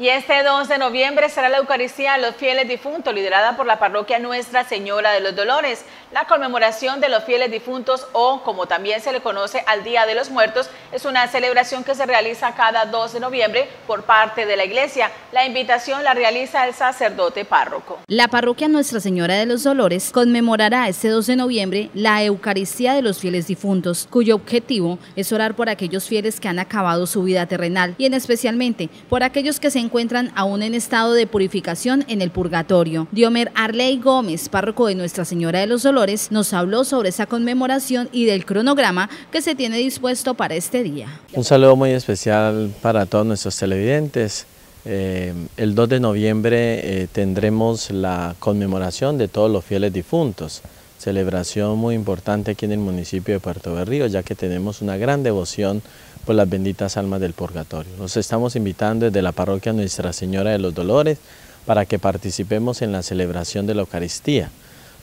Y este 2 de noviembre será la Eucaristía a los fieles difuntos, liderada por la parroquia Nuestra Señora de los Dolores. La conmemoración de los fieles difuntos, o como también se le conoce al Día de los Muertos, es una celebración que se realiza cada 2 de noviembre por parte de la Iglesia. La invitación la realiza el sacerdote párroco. La parroquia Nuestra Señora de los Dolores conmemorará este 2 de noviembre la Eucaristía de los fieles difuntos, cuyo objetivo es orar por aquellos fieles que han acabado su vida terrenal y en especialmente por aquellos que se encuentran aún en estado de purificación en el purgatorio. Diomer Arley Gómez, párroco de Nuestra Señora de los Dolores, nos habló sobre esa conmemoración y del cronograma que se tiene dispuesto para este día. Un saludo muy especial para todos nuestros televidentes. Eh, el 2 de noviembre eh, tendremos la conmemoración de todos los fieles difuntos, celebración muy importante aquí en el municipio de Puerto Berrío, ya que tenemos una gran devoción por las benditas almas del purgatorio. Los estamos invitando desde la parroquia Nuestra Señora de los Dolores para que participemos en la celebración de la Eucaristía.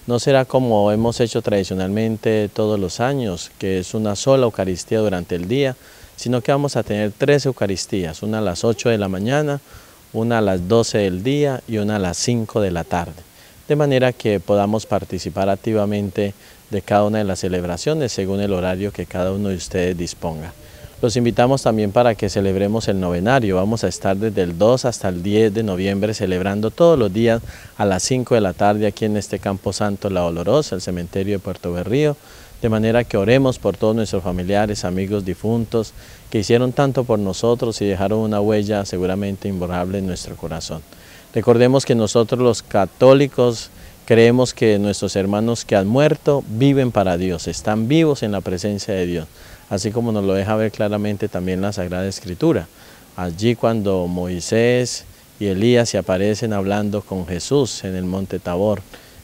No será como hemos hecho tradicionalmente todos los años, que es una sola Eucaristía durante el día, sino que vamos a tener tres Eucaristías, una a las 8 de la mañana, una a las 12 del día y una a las 5 de la tarde, de manera que podamos participar activamente de cada una de las celebraciones según el horario que cada uno de ustedes disponga. Los invitamos también para que celebremos el novenario. Vamos a estar desde el 2 hasta el 10 de noviembre celebrando todos los días a las 5 de la tarde aquí en este Campo Santo La Olorosa, el cementerio de Puerto Berrío. De manera que oremos por todos nuestros familiares, amigos difuntos, que hicieron tanto por nosotros y dejaron una huella seguramente imborrable en nuestro corazón. Recordemos que nosotros los católicos creemos que nuestros hermanos que han muerto viven para Dios, están vivos en la presencia de Dios así como nos lo deja ver claramente también la Sagrada Escritura. Allí cuando Moisés y Elías se aparecen hablando con Jesús en el monte Tabor,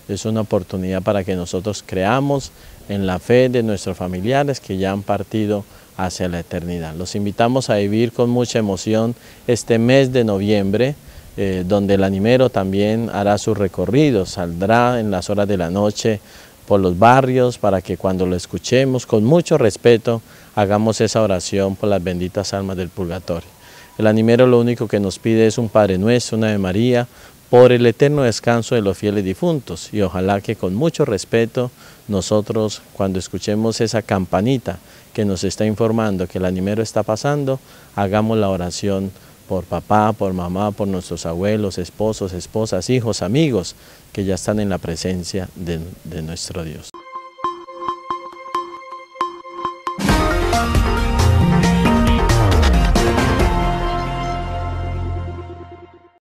es una oportunidad para que nosotros creamos en la fe de nuestros familiares que ya han partido hacia la eternidad. Los invitamos a vivir con mucha emoción este mes de noviembre, eh, donde el animero también hará su recorrido, saldrá en las horas de la noche por los barrios para que cuando lo escuchemos con mucho respeto hagamos esa oración por las benditas almas del purgatorio. El animero lo único que nos pide es un Padre Nuestro, una Ave María, por el eterno descanso de los fieles difuntos y ojalá que con mucho respeto nosotros cuando escuchemos esa campanita que nos está informando que el animero está pasando, hagamos la oración por papá, por mamá, por nuestros abuelos, esposos, esposas, hijos, amigos que ya están en la presencia de, de nuestro Dios.